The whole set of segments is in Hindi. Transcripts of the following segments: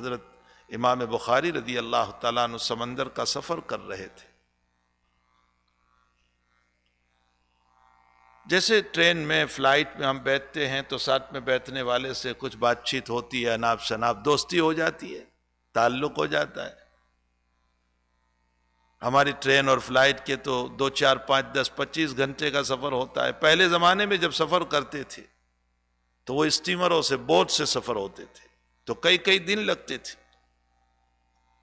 हज़रत इमाम बुखारी रदी अल्लाह तु समंदर का सफ़र कर रहे थे जैसे ट्रेन में फ़्लाइट में हम बैठते हैं तो साथ में बैठने वाले से कुछ बातचीत होती है अनाप शनाप दोस्ती हो जाती है ताल्लुक हो जाता है हमारी ट्रेन और फ्लाइट के तो दो चार पाँच दस पच्चीस घंटे का सफ़र होता है पहले ज़माने में जब सफ़र करते थे तो वो स्टीमरों से बोट से सफ़र होते थे तो कई कई दिन लगते थे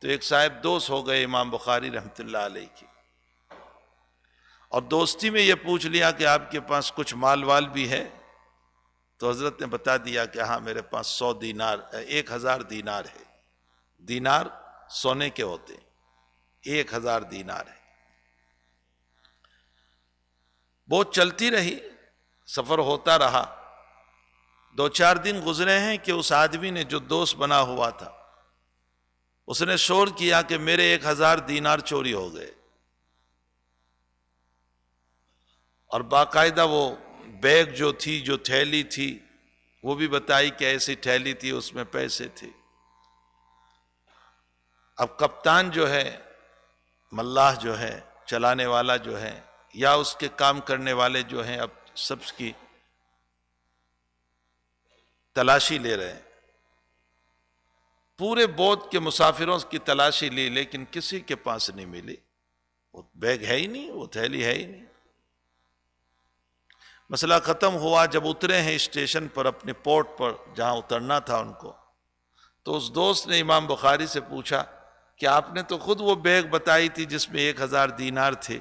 तो एक साहब दोस्त हो गए इमाम बुखारी रहमतुल्ला अलैह की और दोस्ती में ये पूछ लिया कि आपके पास कुछ माल वाल भी है तो हज़रत ने बता दिया कि हाँ मेरे पास सौ दीनार एक हज़ार दीनार है दीनार सोने के होते हैं एक हज़ार दीनार है बहुत चलती रही सफ़र होता रहा दो चार दिन गुजरे हैं कि उस आदमी ने जो दोस्त बना हुआ था उसने शोर किया कि मेरे एक हजार दीनार चोरी हो गए और बाकायदा वो बैग जो थी जो थैली थी वो भी बताई कि ऐसी थैली थी उसमें पैसे थे अब कप्तान जो है मल्लाह जो है चलाने वाला जो है या उसके काम करने वाले जो हैं अब सबकी तलाशी ले रहे हैं पूरे बौद्ध के मुसाफिरों की तलाशी ली लेकिन किसी के पास नहीं मिली वो बैग है ही नहीं वो थैली है ही नहीं मसला ख़त्म हुआ जब उतरे हैं स्टेशन पर अपने पोर्ट पर जहां उतरना था उनको तो उस दोस्त ने इमाम बुखारी से पूछा कि आपने तो खुद वो बैग बताई थी जिसमें एक हज़ार दीनार थे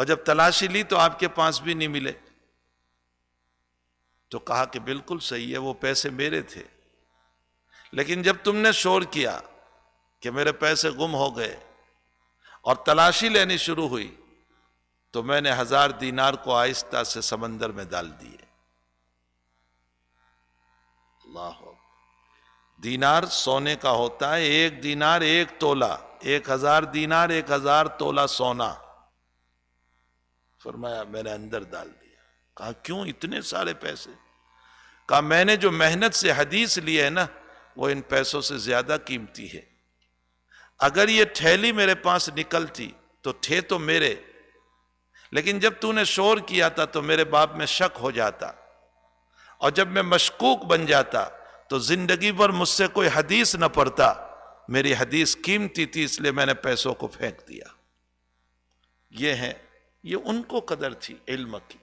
और जब तलाशी ली तो आपके पास भी नहीं मिले तो कहा कि बिल्कुल सही है वो पैसे मेरे थे लेकिन जब तुमने शोर किया कि मेरे पैसे गुम हो गए और तलाशी लेनी शुरू हुई तो मैंने हजार दीनार को आहिस्ता से समंदर में डाल दिए अल्लाह दीनार सोने का होता है एक दीनार एक तोला एक हजार दीनार एक हजार तोला सोना फरमाया मैंने अंदर डाल दिया कहा क्यों इतने सारे पैसे कहा मैंने जो मेहनत से हदीस ली है ना वो इन पैसों से ज्यादा कीमती है अगर ये ठैली मेरे पास निकलती तो थे तो मेरे लेकिन जब तूने शोर किया था तो मेरे बाप में शक हो जाता और जब मैं मशकूक बन जाता तो जिंदगी भर मुझसे कोई हदीस न पड़ता मेरी हदीस कीमती थी इसलिए मैंने पैसों को फेंक दिया ये है ये उनको कदर थी इल्म की